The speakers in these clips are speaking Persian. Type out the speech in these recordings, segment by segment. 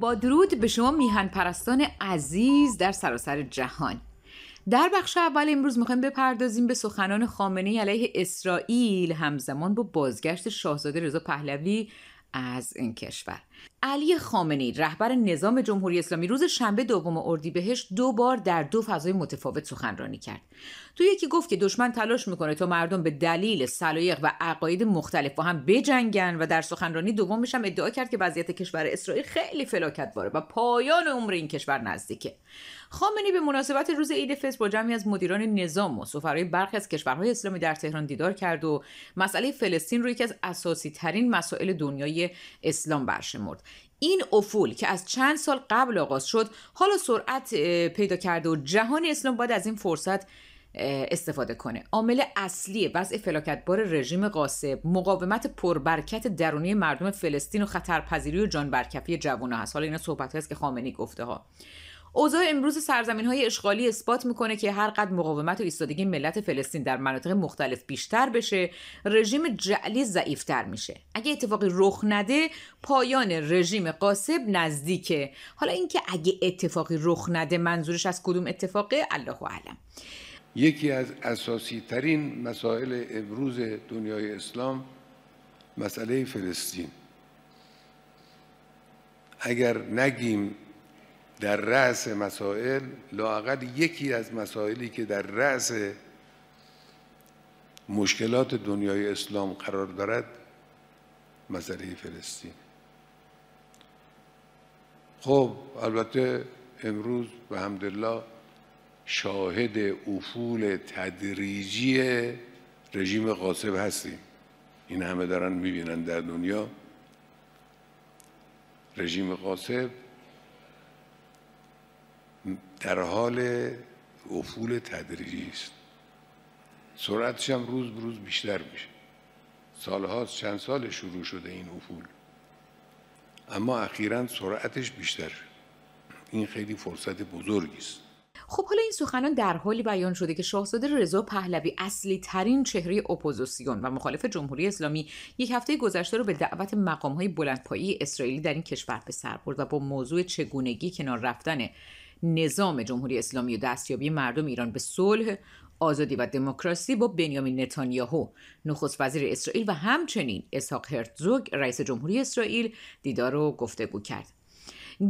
با درود به شما میهن پرستان عزیز در سراسر جهان در بخش اول امروز میخوایم بپردازیم به سخنان خامنه علیه اسرائیل همزمان با بازگشت شاهزاده رضا پهلوی از این کشور علی خامنه‌ای رهبر نظام جمهوری اسلامی روز شنبه دوم اردیبهشت دو بار در دو فضای متفاوت سخنرانی کرد. تو یکی گفت که دشمن تلاش میکنه تا مردم به دلیل سلایق و عقاید مختلف با هم بجنگن و در سخنرانی دومش هم ادعا کرد که وضعیت کشور اسرائیل خیلی فلاکت باره و پایان عمر این کشور نزدیکه. خامنی به مناسبت روز عید فطر با جمعی از مدیران نظام و سفرهای برخی از کشورهای اسلامی در تهران دیدار کرد و مسئله فلسطین رو یکی از اساسی ترین مسائل دنیای اسلام برشمرد. این افول که از چند سال قبل آغاز شد حالا سرعت پیدا کرده و جهان اسلام باید از این فرصت استفاده کنه عامل اصلی وضع فلاکتبار رژیم قاسب مقاومت پربرکت درونی مردم فلسطین و خطرپذیری و جانبرکفی جوانها هست حالا اینا صحبت هست که خامنی گفته ها اوضاع امروز سرزمین های اشغالی اثبات میکنه که قد مقاومت و ایستادگی ملت فلسطین در مناطق مختلف بیشتر بشه رژیم جعلی ضعیفتر میشه اگه اتفاقی رخ نده پایان رژیم قاسب نزدیکه حالا اینکه اگه اتفاقی رخ نده منظورش از کدوم اتفاقه الله اعلم یکی از اساسی ترین مسائل امروز دنیای اسلام مسئله فلسطین اگر نگیم در رأس مسائل لاقل یکی از مسائلی که در رأس مشکلات دنیای اسلام قرار دارد مسئله فلسطین خب البته امروز به همدلله شاهد افول تدریجی رژیم قاسب هستیم این همه دارن میبینن در دنیا رژیم قاسب در حال افول تدریجی است سرعتش هم روز به روز بیشتر میشه سالهاست چند سال شروع شده این افول اما اخیرا سرعتش بیشتر این خیلی فرصت بزرگی است خب حالا این سخنان در حالی بیان شده که شاهزاده رضا پهلوی اصلی ترین چهره اپوزیسیون و مخالف جمهوری اسلامی یک هفته گذشته رو به دعوت مقام های بلندپایی اسرائیلی در این کشور به سر برد و با موضوع چگونگی کنار رفتن نظام جمهوری اسلامی و دستیابی مردم ایران به صلح آزادی و دموکراسی با بنیامین نتانیاهو نخست وزیر اسرائیل و همچنین اسحاق هرتزوگ رئیس جمهوری اسرائیل دیدار و گفتگو کرد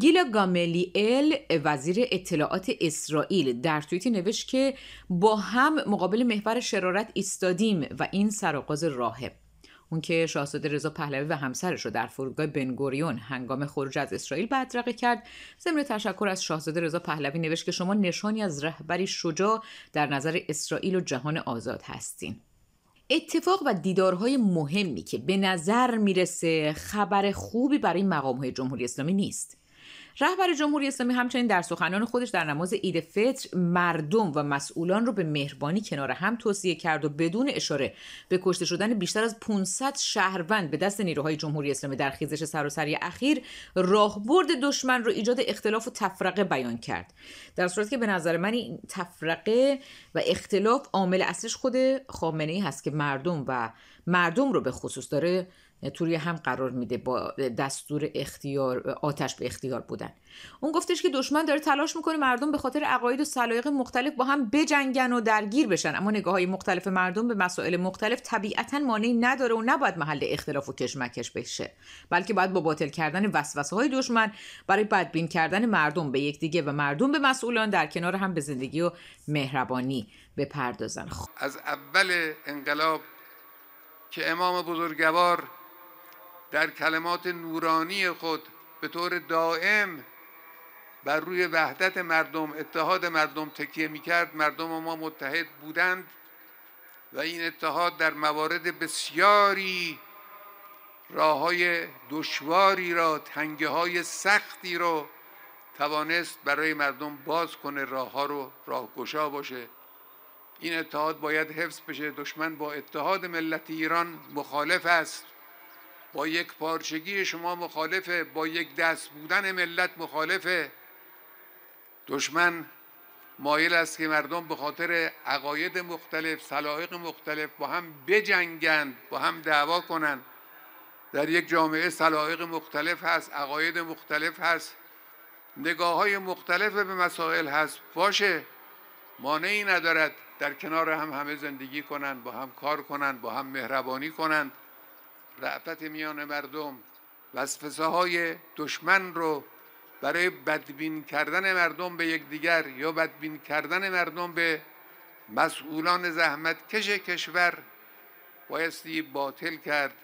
گیلا گاملیل وزیر اطلاعات اسرائیل در توییتی نوشت که با هم مقابل محور شرارت ایستادیم و این سرآغاز راهب اون که شاهزاده رضا پهلوی و همسرش رو در فرودگاه بنگوریون هنگام خروج از اسرائیل بدرقه کرد ضمن تشکر از شاهزاده رضا پهلوی نوشت که شما نشانی از رهبری شجاع در نظر اسرائیل و جهان آزاد هستین اتفاق و دیدارهای مهمی که به نظر میرسه خبر خوبی برای مقامهای جمهوری اسلامی نیست رهبر جمهوری اسلامی همچنین در سخنان خودش در نماز عید فطر مردم و مسئولان رو به مهربانی کنار هم توصیه کرد و بدون اشاره به کشته شدن بیشتر از 500 شهروند به دست نیروهای جمهوری اسلامی در خیزش سراسری اخیر راهبرد دشمن رو ایجاد اختلاف و تفرقه بیان کرد در صورتی که به نظر من این تفرقه و اختلاف عامل اصلیش خود خامنه ای هست که مردم و مردم رو به خصوص داره توری هم قرار میده با دستور اختیار آتش به اختیار بودن اون گفتش که دشمن داره تلاش میکنه مردم به خاطر عقاید و سلایق مختلف با هم بجنگن و درگیر بشن اما نگاه های مختلف مردم به مسائل مختلف طبیعتا مانعی نداره و نباید محل اختلاف و کشمکش بشه بلکه باید با باطل کردن وسوسه های دشمن برای بدبین کردن مردم به یکدیگه و مردم به مسئولان در کنار هم به زندگی و مهربانی بپردازن از اول انقلاب که امام بزرگوار در کلمات نورانی خود به طور دائم بر روی وحدت مردم اتحاد مردم تکیه کرد مردم ما متحد بودند و این اتحاد در موارد بسیاری راه های دشواری را تنگه های سختی را توانست برای مردم باز کنه راه ها رو راه گشا باشه این اتحاد باید حفظ بشه دشمن با اتحاد ملت ایران مخالف است با یک پارچگی شما مخالفه با یک دست بودن ملت مخالفه دشمن مایل است که مردم به خاطر عقاید مختلف سلایق مختلف با هم بجنگند با هم دعوا کنند در یک جامعه سلایق مختلف هست عقاید مختلف هست نگاه های مختلف به مسائل هست باشه مانعی ندارد در کنار هم همه زندگی کنند با هم کار کنند با هم مهربانی کنند رعفت میان مردم وسوسه های دشمن رو برای بدبین کردن مردم به یکدیگر یا بدبین کردن مردم به مسئولان زحمت کش کشور بایستی باطل کرد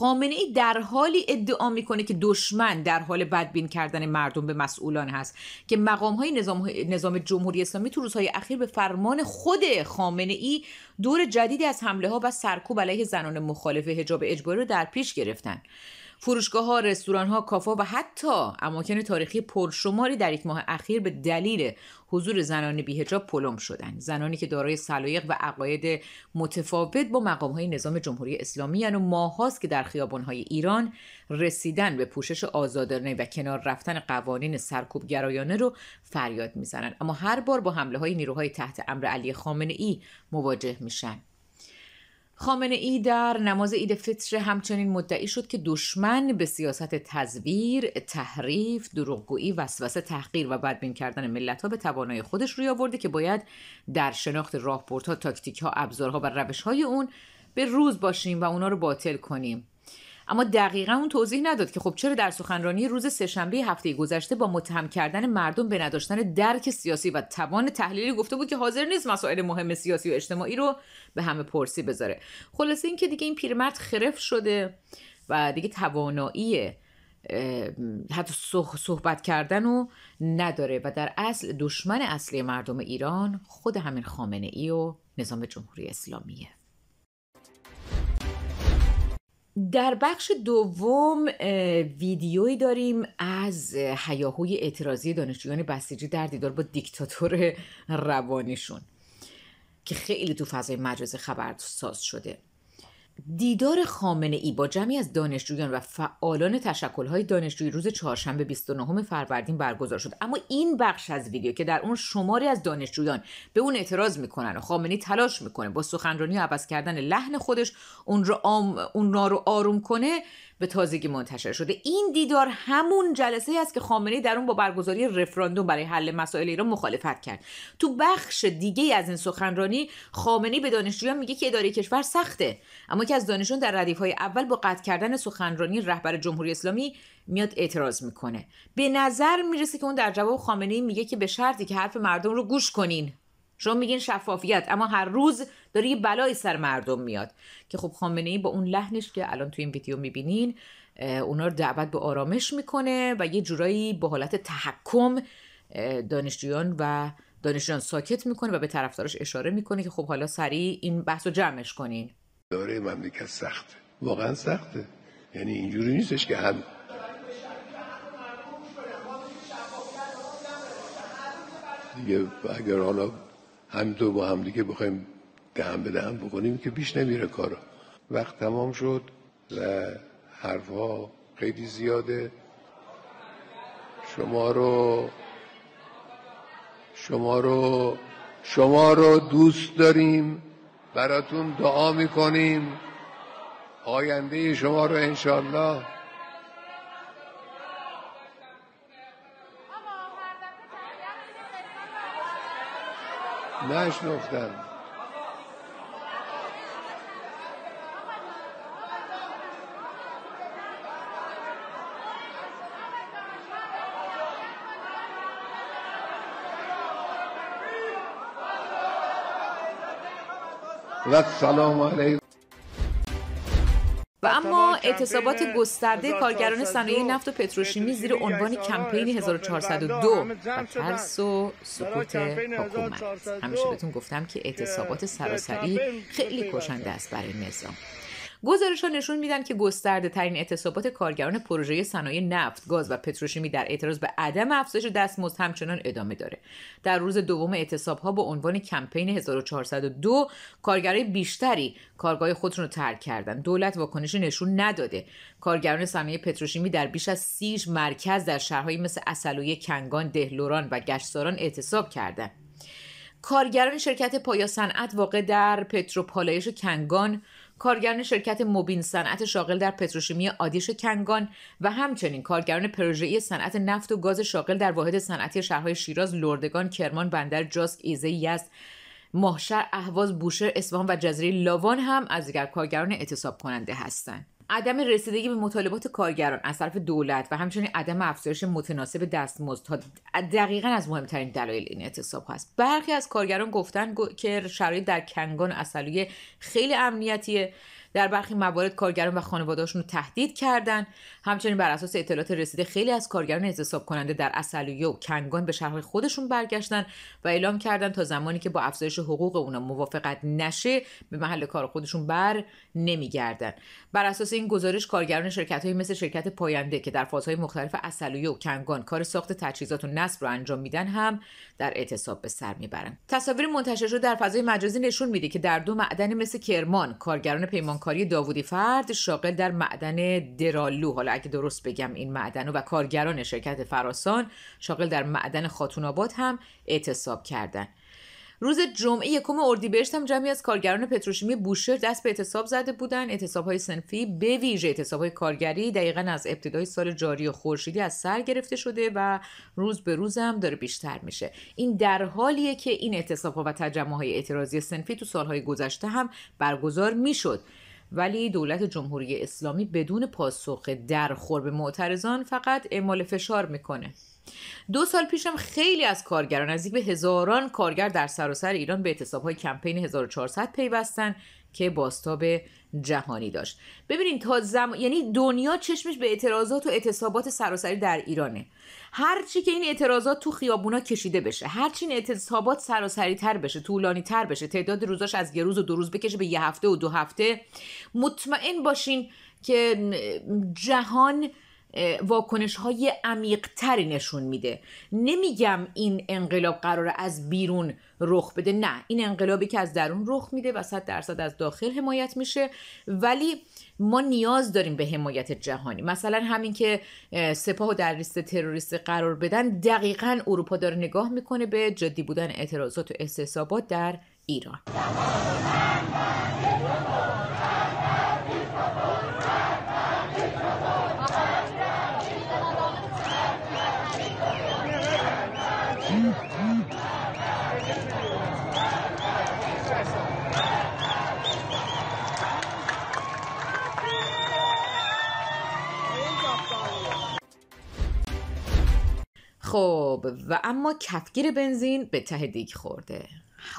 خامنه ای در حالی ادعا میکنه که دشمن در حال بدبین کردن مردم به مسئولان هست که مقام های نظام, نظام جمهوری اسلامی تو روزهای اخیر به فرمان خود خامنه ای دور جدیدی از حمله ها و سرکوب علیه زنان مخالف حجاب اجباری رو در پیش گرفتن فروشگاه ها، رستوران ها، کافا و حتی اماکن تاریخی پرشماری در یک ماه اخیر به دلیل حضور زنان بیهجاب پلم شدند. زنانی که دارای سلایق و عقاید متفاوت با مقام های نظام جمهوری اسلامی و یعنی هاست که در خیابان های ایران رسیدن به پوشش آزادانه و کنار رفتن قوانین سرکوب گرایانه رو فریاد میزنند اما هر بار با حمله های نیروهای تحت امر علی خامنه ای مواجه میشن خامنه ای در نماز عید فطر همچنین مدعی شد که دشمن به سیاست تزویر، تحریف، دروغگویی، وسوسه تحقیر و بدبین کردن ملت ها به توانای خودش روی آورده که باید در شناخت راهبردها، تاکتیک ها، ابزارها و روش های اون به روز باشیم و اونا رو باطل کنیم. اما دقیقا اون توضیح نداد که خب چرا در سخنرانی روز سهشنبه هفته گذشته با متهم کردن مردم به نداشتن درک سیاسی و توان تحلیلی گفته بود که حاضر نیست مسائل مهم سیاسی و اجتماعی رو به همه پرسی بذاره خلاصه اینکه دیگه این پیرمرد خرف شده و دیگه توانایی حتی صحبت کردن رو نداره و در اصل دشمن اصلی مردم ایران خود همین خامنه ای و نظام جمهوری اسلامیه در بخش دوم ویدیویی داریم از حیاهوی اعتراضی دانشجویان بسیجی در دیدار با دیکتاتور روانیشون که خیلی تو فضای مجازی ساز شده دیدار خامنه ای با جمعی از دانشجویان و فعالان تشکلهای دانشجویی روز چهارشنبه 29 فروردین برگزار شد اما این بخش از ویدیو که در اون شماری از دانشجویان به اون اعتراض میکنن و خامنه ای تلاش میکنه با سخنرانی و عوض کردن لحن خودش اون رو آم، اون رو آروم کنه به تازگی منتشر شده این دیدار همون جلسه است که خامنه ای در اون با برگزاری رفراندوم برای حل مسائل ایران مخالفت کرد تو بخش دیگه از این سخنرانی خامنه به دانشجویان میگه که اداره کشور سخته اما که از دانشون در ردیف های اول با قطع کردن سخنرانی رهبر جمهوری اسلامی میاد اعتراض میکنه به نظر میرسه که اون در جواب خامنه ای میگه که به شرطی که حرف مردم رو گوش کنین شما میگین شفافیت اما هر روز داره یه بلایی سر مردم میاد که خب خامنه ای با اون لحنش که الان تو این ویدیو میبینین اونا رو دعوت به آرامش میکنه و یه جورایی با حالت تحکم دانشجویان و دانشجویان ساکت میکنه و به طرفدارش اشاره میکنه که خب حالا سریع این بحث جمعش کنین داره مملکت سخت، واقعا سخته یعنی اینجوری نیستش که هم دیگه اگر حالا هم دو با هم دیگه بخوایم دهم به دهم بکنیم که پیش نمیره کارا وقت تمام شد و حرفها خیلی زیاده شما رو شما رو شما رو دوست داریم براتون دعا میکنیم آینده شما رو انشالله نشنفتم و سلام علیکم و اما اعتصابات گسترده کارگران صنایع نفت و پتروشیمی زیر عنوان کمپین 1402 و ترس و سکوت حکومت همیشه بهتون گفتم که اعتصابات سراسری خیلی کشنده است برای نظام گزارش ها نشون میدن که گسترده ترین اعتصابات کارگران پروژه صنایع نفت، گاز و پتروشیمی در اعتراض به عدم افزایش دستمزد همچنان ادامه داره. در روز دوم اعتصاب ها با عنوان کمپین 1402 کارگرای بیشتری کارگاه خودشون رو ترک کردن. دولت واکنشی نشون نداده. کارگران صنایع پتروشیمی در بیش از 30 مرکز در شهرهایی مثل اصلوی کنگان، دهلوران و گشتساران اعتصاب کردند. کارگران شرکت پایا صنعت واقع در پتروپالایش کنگان کارگران شرکت موبین صنعت شاغل در پتروشیمی آدیش کنگان و همچنین کارگران پروژه‌ای صنعت نفت و گاز شاغل در واحد صنعتی شهرهای شیراز، لردگان، کرمان، بندر جاسک، ایزه یزد، ماهشهر، اهواز، بوشهر، اصفهان و جزیره لاوان هم از دیگر کارگران اعتصاب کننده هستند. عدم رسیدگی به مطالبات کارگران از طرف دولت و همچنین عدم افزایش متناسب دستمزدها دقیقا از مهمترین دلایل این اعتصاب هست برخی از کارگران گفتن که شرایط در کنگان اصلویه خیلی امنیتیه در برخی موارد کارگران و خانوادهشون رو تهدید کردند همچنین بر اساس اطلاعات رسیده خیلی از کارگران اعتصاب کننده در اصلویه و کنگان به شهرهای خودشون برگشتن و اعلام کردن تا زمانی که با افزایش حقوق اونا موافقت نشه به محل کار خودشون بر نمیگردن بر اساس این گزارش کارگران شرکت های مثل شرکت پاینده که در فازهای مختلف اسلویه و کنگان کار ساخت تجهیزات و نصب رو انجام میدن هم در اعتصاب به سر میبرن تصاویر منتشر شده در فضای مجازی نشون میده که در دو معدن مثل کرمان کارگران پیمان کاری داوودی فرد شاغل در معدن درالو حالا اگه درست بگم این معدن و کارگران شرکت فراسان شاغل در معدن خاتون آباد هم اعتصاب کردن روز جمعه یکم اردیبهشت هم جمعی از کارگران پتروشیمی بوشهر دست به اعتصاب زده بودند های سنفی به ویژه های کارگری دقیقا از ابتدای سال جاری و خورشیدی از سر گرفته شده و روز به روز هم داره بیشتر میشه این در حالیه که این ها و های اعتراضی سنفی تو سالهای گذشته هم برگزار میشد ولی دولت جمهوری اسلامی بدون پاسخ درخور به معترضان فقط اعمال فشار میکنه دو سال پیشم خیلی از کارگران نزدیک به هزاران کارگر در سراسر ایران به اعتصابهای کمپین 1400 پیوستن که باستاب جهانی داشت ببینید تا زم... یعنی دنیا چشمش به اعتراضات و اعتصابات سراسری در ایرانه هرچی که این اعتراضات تو خیابونا کشیده بشه هرچی این اعتصابات سراسری تر بشه طولانی تر بشه تعداد روزاش از یه روز و دو روز بکشه به یه هفته و دو هفته مطمئن باشین که جهان واکنش های عمیق نشون میده نمیگم این انقلاب قرار از بیرون رخ بده نه این انقلابی که از درون رخ میده و صد درصد از داخل حمایت میشه ولی ما نیاز داریم به حمایت جهانی مثلا همین که سپاه در لیست تروریست قرار بدن دقیقا اروپا داره نگاه میکنه به جدی بودن اعتراضات و استحصابات در ایران و اما کفگیر بنزین به ته دیگ خورده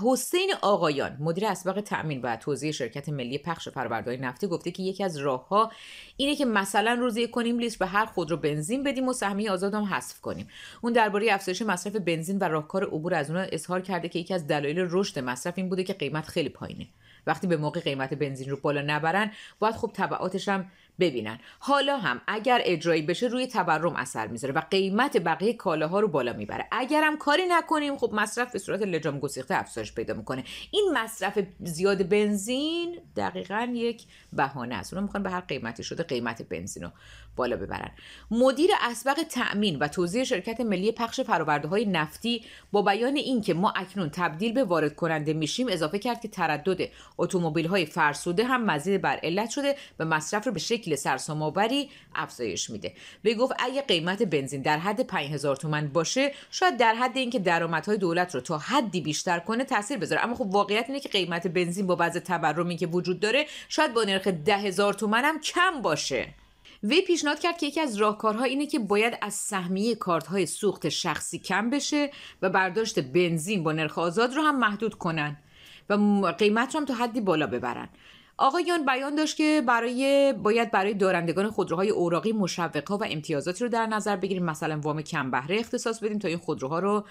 حسین آقایان مدیر اسبق تأمین و توضیح شرکت ملی پخش پروردهای نفتی گفته که یکی از راهها اینه که مثلا روزی کنیم لیست به هر خودرو بنزین بدیم و سهمی آزاد حذف کنیم اون درباره افزایش مصرف بنزین و راهکار عبور از اون اظهار کرده که یکی از دلایل رشد مصرف این بوده که قیمت خیلی پایینه وقتی به موقع قیمت بنزین رو بالا نبرن باید خب تبعاتش هم ببینن حالا هم اگر اجرایی بشه روی تورم اثر میذاره و قیمت بقیه کالاها رو بالا میبره اگرم کاری نکنیم خب مصرف به صورت لجام گسیخته افزایش پیدا میکنه این مصرف زیاد بنزین دقیقا یک بهانه است اونا میخوان به هر قیمتی شده قیمت بنزین رو بالا ببرن مدیر اسبق تأمین و توزیع شرکت ملی پخش فرآورده های نفتی با بیان اینکه ما اکنون تبدیل به وارد کننده میشیم اضافه کرد که تردد اتومبیل های فرسوده هم مزید بر علت شده به مصرف رو شکل شکل افزایش میده وی گفت اگه قیمت بنزین در حد 5000 تومان باشه شاید در حد اینکه درآمدهای دولت رو تا حدی بیشتر کنه تاثیر بذاره اما خب واقعیت اینه که قیمت بنزین با بعض تورمی که وجود داره شاید با نرخ 10000 تومان هم کم باشه وی پیشنهاد کرد که یکی از راهکارها اینه که باید از سهمیه کارتهای سوخت شخصی کم بشه و برداشت بنزین با نرخ آزاد رو هم محدود کنن و قیمت رو هم تا حدی بالا ببرن آقایان بیان داشت که برای باید برای دارندگان خودروهای اوراقی مشوقها و امتیازاتی رو در نظر بگیریم مثلا وام کم بهره اختصاص بدیم تا این خودروها رو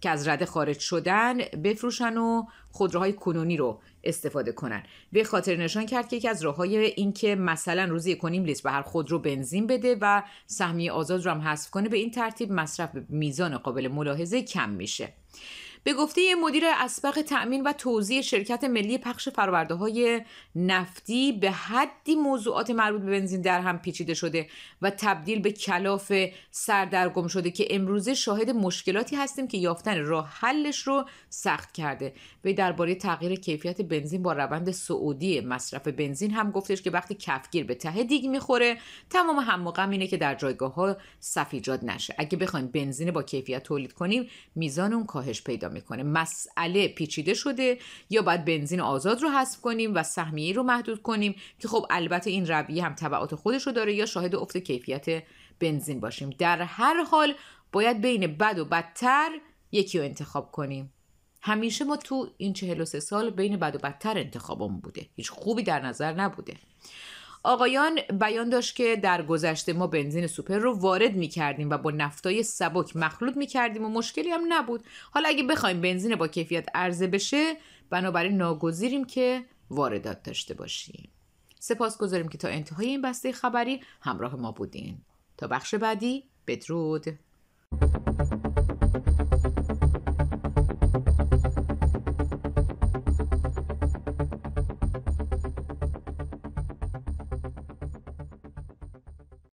که از رده خارج شدن بفروشن و خودروهای کنونی رو استفاده کنن به خاطر نشان کرد که یکی از راههای این که مثلا روزی کنیم لیست به هر خودرو بنزین بده و سهمی آزاد رو هم حذف کنه به این ترتیب مصرف میزان قابل ملاحظه کم میشه به گفته مدیر اسبق تأمین و توزیع شرکت ملی پخش فرورده های نفتی به حدی موضوعات مربوط به بنزین در هم پیچیده شده و تبدیل به کلاف سردرگم شده که امروزه شاهد مشکلاتی هستیم که یافتن راه حلش رو سخت کرده وی درباره تغییر کیفیت بنزین با روند سعودی مصرف بنزین هم گفتش که وقتی کفگیر به ته دیگ میخوره تمام هم غم اینه که در جایگاه ها صف ایجاد نشه اگه بخوایم بنزین با کیفیت تولید کنیم میزان اون کاهش پیدا میکنه مسئله پیچیده شده یا باید بنزین آزاد رو حذف کنیم و سهمیه رو محدود کنیم که خب البته این رویه هم تبعات خودش رو داره یا شاهد افت کیفیت بنزین باشیم در هر حال باید بین بد و بدتر یکی رو انتخاب کنیم همیشه ما تو این 43 سال بین بد و بدتر انتخابمون بوده هیچ خوبی در نظر نبوده آقایان بیان داشت که در گذشته ما بنزین سوپر رو وارد می کردیم و با نفتای سبک مخلوط می کردیم و مشکلی هم نبود حالا اگه بخوایم بنزین با کیفیت عرضه بشه بنابراین ناگزیریم که واردات داشته باشیم سپاس گذاریم که تا انتهای این بسته خبری همراه ما بودین تا بخش بعدی بدرود